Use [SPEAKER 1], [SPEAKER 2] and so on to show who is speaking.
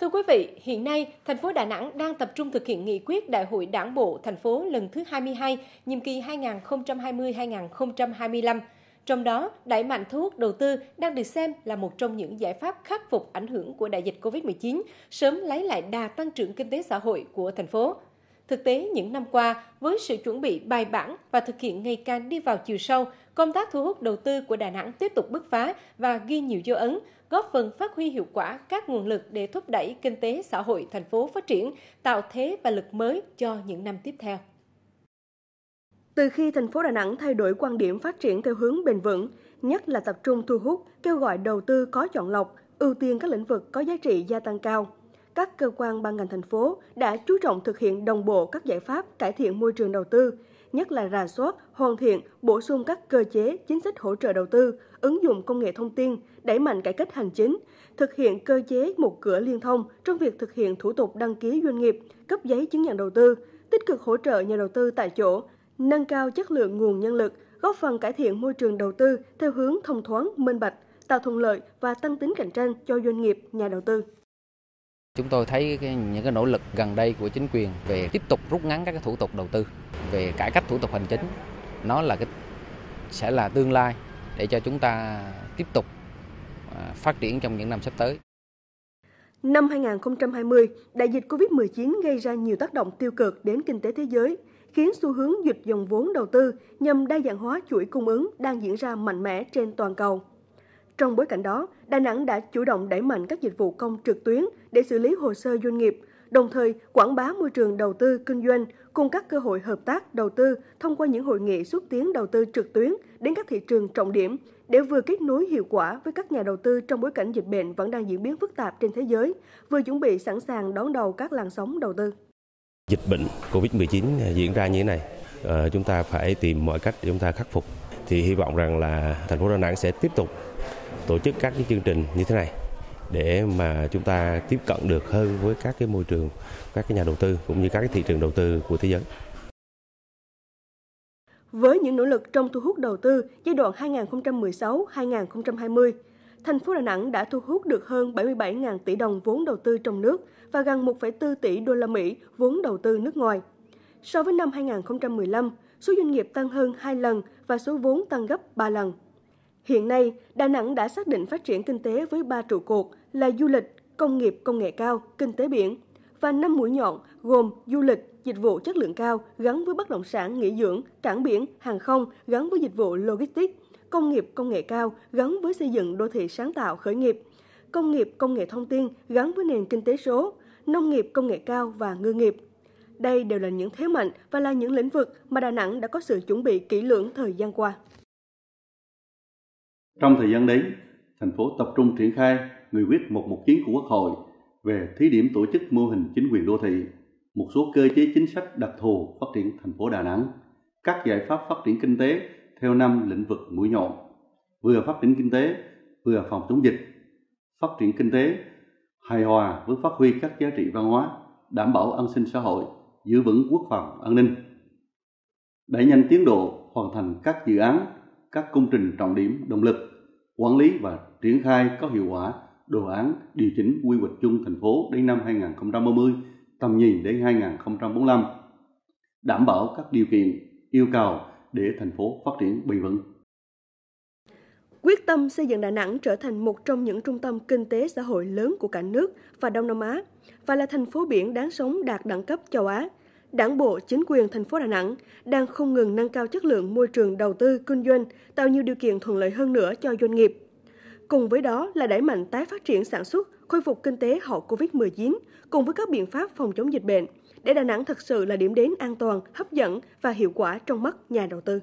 [SPEAKER 1] Thưa quý vị, hiện nay thành phố Đà Nẵng đang tập trung thực hiện nghị quyết Đại hội Đảng bộ thành phố lần thứ 22, nhiệm kỳ 2020-2025. Trong đó, đẩy mạnh thu hút đầu tư đang được xem là một trong những giải pháp khắc phục ảnh hưởng của đại dịch COVID-19, sớm lấy lại đà tăng trưởng kinh tế xã hội của thành phố. Thực tế, những năm qua, với sự chuẩn bị bài bản và thực hiện ngày càng đi vào chiều sâu, công tác thu hút đầu tư của Đà Nẵng tiếp tục bứt phá và ghi nhiều dấu ấn, góp phần phát huy hiệu quả các nguồn lực để thúc đẩy kinh tế xã hội thành phố phát triển, tạo thế và lực mới cho những năm tiếp theo.
[SPEAKER 2] Từ khi thành phố Đà Nẵng thay đổi quan điểm phát triển theo hướng bền vững, nhất là tập trung thu hút, kêu gọi đầu tư có chọn lọc, ưu tiên các lĩnh vực có giá trị gia tăng cao, các cơ quan ban ngành thành phố đã chú trọng thực hiện đồng bộ các giải pháp cải thiện môi trường đầu tư, nhất là rà soát, hoàn thiện, bổ sung các cơ chế, chính sách hỗ trợ đầu tư, ứng dụng công nghệ thông tin, đẩy mạnh cải cách hành chính, thực hiện cơ chế một cửa liên thông trong việc thực hiện thủ tục đăng ký doanh nghiệp, cấp giấy chứng nhận đầu tư, tích cực hỗ trợ nhà đầu tư tại chỗ, nâng cao chất lượng nguồn nhân lực, góp phần cải thiện môi trường đầu tư theo hướng thông thoáng, minh bạch, tạo thuận lợi và tăng tính cạnh tranh cho doanh nghiệp, nhà đầu tư.
[SPEAKER 3] Chúng tôi thấy cái, những cái nỗ lực gần đây của chính quyền về tiếp tục rút ngắn các cái thủ tục đầu tư, về cải cách thủ tục hành chính, nó là cái sẽ là tương lai để cho chúng ta tiếp tục à, phát triển trong những năm sắp tới.
[SPEAKER 2] Năm 2020, đại dịch COVID-19 gây ra nhiều tác động tiêu cực đến kinh tế thế giới, khiến xu hướng dịch dòng vốn đầu tư nhằm đa dạng hóa chuỗi cung ứng đang diễn ra mạnh mẽ trên toàn cầu. Trong bối cảnh đó, Đà Nẵng đã chủ động đẩy mạnh các dịch vụ công trực tuyến để xử lý hồ sơ doanh nghiệp, đồng thời quảng bá môi trường đầu tư kinh doanh cùng các cơ hội hợp tác đầu tư thông qua những hội nghị xúc tiến đầu tư trực tuyến đến các thị trường trọng điểm để vừa kết nối hiệu quả với các nhà đầu tư trong bối cảnh dịch bệnh vẫn đang diễn biến phức tạp trên thế giới, vừa chuẩn bị sẵn sàng đón đầu các làn sóng đầu tư.
[SPEAKER 3] Dịch bệnh COVID-19 diễn ra như thế này Ờ, chúng ta phải tìm mọi cách để chúng ta khắc phục. Thì hy vọng rằng là thành phố Đà Nẵng sẽ tiếp tục tổ chức các cái chương trình như thế này để mà chúng ta tiếp cận được hơn với các cái môi trường, các cái nhà đầu tư cũng như các cái thị trường đầu tư của thế giới.
[SPEAKER 2] Với những nỗ lực trong thu hút đầu tư giai đoạn 2016-2020, thành phố Đà Nẵng đã thu hút được hơn 77.000 tỷ đồng vốn đầu tư trong nước và gần 1,4 tỷ đô la Mỹ vốn đầu tư nước ngoài. So với năm 2015, số doanh nghiệp tăng hơn 2 lần và số vốn tăng gấp 3 lần. Hiện nay, Đà Nẵng đã xác định phát triển kinh tế với 3 trụ cột là du lịch, công nghiệp công nghệ cao, kinh tế biển và 5 mũi nhọn gồm du lịch, dịch vụ chất lượng cao gắn với bất động sản nghỉ dưỡng, cảng biển, hàng không gắn với dịch vụ logistics, công nghiệp công nghệ cao gắn với xây dựng đô thị sáng tạo khởi nghiệp, công nghiệp công nghệ thông tin gắn với nền kinh tế số, nông nghiệp công nghệ cao và ngư nghiệp. Đây đều là những thế mạnh và là những lĩnh vực mà Đà Nẵng đã có sự chuẩn bị kỹ lưỡng thời gian qua.
[SPEAKER 3] Trong thời gian đấy, thành phố tập trung triển khai Nghị quyết 119 của Quốc hội về thí điểm tổ chức mô hình chính quyền đô thị, một số cơ chế chính sách đặc thù phát triển thành phố Đà Nẵng, các giải pháp phát triển kinh tế theo năm lĩnh vực mũi nhọn, vừa phát triển kinh tế, vừa phòng chống dịch, phát triển kinh tế hài hòa với phát huy các giá trị văn hóa, đảm bảo an sinh xã hội giữ vững quốc phòng an ninh, đẩy nhanh tiến độ hoàn thành các dự án, các công trình trọng điểm động lực, quản lý và triển khai có hiệu quả đồ án điều chỉnh quy hoạch chung thành phố đến năm 2030, tầm nhìn đến 2045, đảm bảo các điều kiện yêu cầu để thành phố phát triển bền vững.
[SPEAKER 2] Quyết tâm xây dựng Đà Nẵng trở thành một trong những trung tâm kinh tế xã hội lớn của cả nước và Đông Nam Á và là thành phố biển đáng sống đạt đẳng cấp châu Á. Đảng bộ, chính quyền thành phố Đà Nẵng đang không ngừng nâng cao chất lượng môi trường đầu tư kinh doanh, tạo nhiều điều kiện thuận lợi hơn nữa cho doanh nghiệp. Cùng với đó là đẩy mạnh tái phát triển sản xuất, khôi phục kinh tế hậu Covid-19 cùng với các biện pháp phòng chống dịch bệnh để Đà Nẵng thật sự là điểm đến an toàn, hấp dẫn và hiệu quả trong mắt nhà đầu tư.